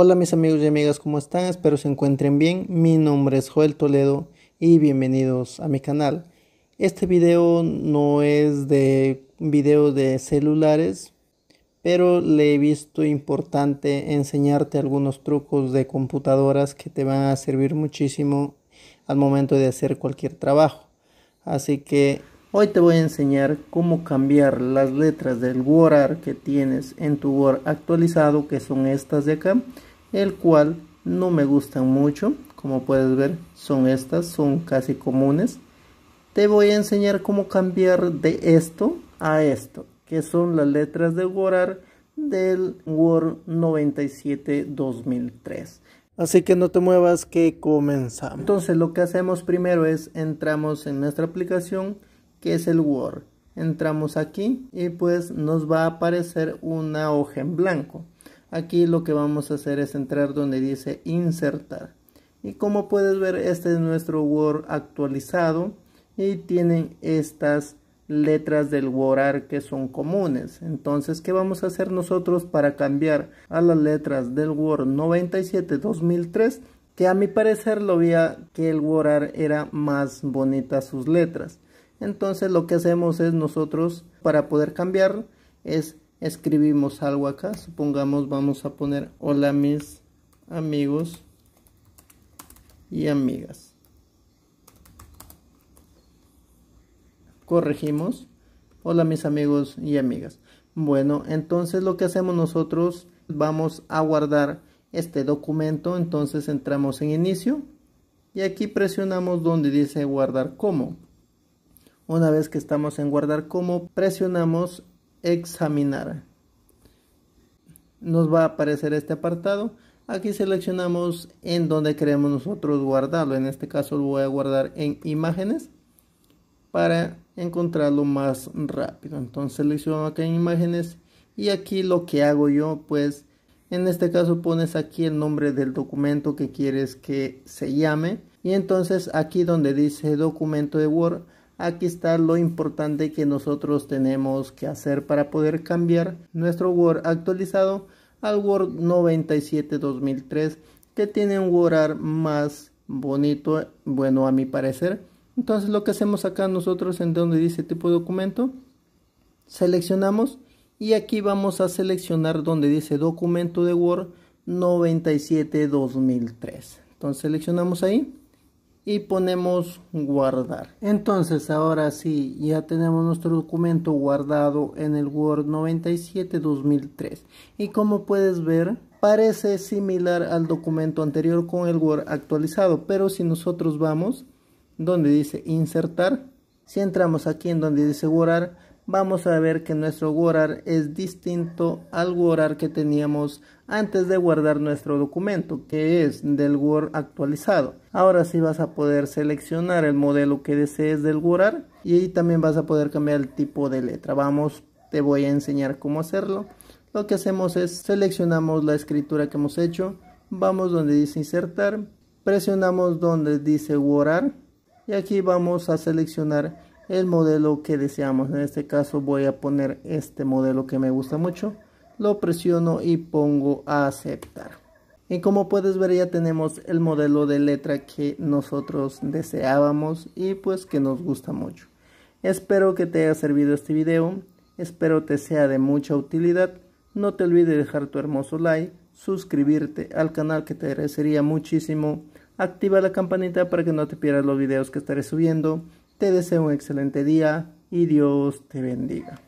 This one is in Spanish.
Hola mis amigos y amigas, ¿cómo están? Espero se encuentren bien. Mi nombre es Joel Toledo y bienvenidos a mi canal. Este video no es de video de celulares, pero le he visto importante enseñarte algunos trucos de computadoras que te van a servir muchísimo al momento de hacer cualquier trabajo. Así que hoy te voy a enseñar cómo cambiar las letras del word que tienes en tu Word actualizado, que son estas de acá, el cual no me gustan mucho. Como puedes ver, son estas, son casi comunes. Te voy a enseñar cómo cambiar de esto a esto, que son las letras de Word del Word 97 2003. Así que no te muevas que comenzamos. Entonces lo que hacemos primero es entramos en nuestra aplicación que es el Word. Entramos aquí y pues nos va a aparecer una hoja en blanco. Aquí lo que vamos a hacer es entrar donde dice insertar. Y como puedes ver, este es nuestro Word actualizado y tienen estas letras del WordArt que son comunes. Entonces, ¿qué vamos a hacer nosotros para cambiar a las letras del Word 97-2003? Que a mi parecer lo veía que el WordArt era más bonita sus letras. Entonces, lo que hacemos es nosotros, para poder cambiar, es escribimos algo acá supongamos vamos a poner hola mis amigos y amigas corregimos hola mis amigos y amigas bueno entonces lo que hacemos nosotros vamos a guardar este documento entonces entramos en inicio y aquí presionamos donde dice guardar como una vez que estamos en guardar como presionamos examinar. Nos va a aparecer este apartado. Aquí seleccionamos en donde queremos nosotros guardarlo. En este caso lo voy a guardar en imágenes para encontrarlo más rápido. Entonces selecciono aquí en imágenes y aquí lo que hago yo pues en este caso pones aquí el nombre del documento que quieres que se llame y entonces aquí donde dice documento de Word Aquí está lo importante que nosotros tenemos que hacer para poder cambiar nuestro Word actualizado al Word 97-2003 que tiene un Word más bonito, bueno a mi parecer. Entonces lo que hacemos acá nosotros en donde dice tipo de documento, seleccionamos y aquí vamos a seleccionar donde dice documento de Word 97-2003. Entonces seleccionamos ahí y ponemos guardar. Entonces ahora sí, ya tenemos nuestro documento guardado en el Word 97 2003 y como puedes ver parece similar al documento anterior con el Word actualizado, pero si nosotros vamos donde dice insertar, si entramos aquí en donde dice guardar, vamos a ver que nuestro WordArt es distinto al WordArt que teníamos antes de guardar nuestro documento, que es del Word actualizado. Ahora sí vas a poder seleccionar el modelo que desees del WordArt y ahí también vas a poder cambiar el tipo de letra. Vamos, te voy a enseñar cómo hacerlo. Lo que hacemos es seleccionamos la escritura que hemos hecho, vamos donde dice insertar, presionamos donde dice WordArt y aquí vamos a seleccionar el modelo que deseamos. En este caso voy a poner este modelo que me gusta mucho. Lo presiono y pongo a aceptar. Y como puedes ver ya tenemos el modelo de letra que nosotros deseábamos y pues que nos gusta mucho. Espero que te haya servido este video, espero te sea de mucha utilidad. No te olvides dejar tu hermoso like, suscribirte al canal que te agradecería muchísimo. Activa la campanita para que no te pierdas los videos que estaré subiendo te deseo un excelente día y Dios te bendiga.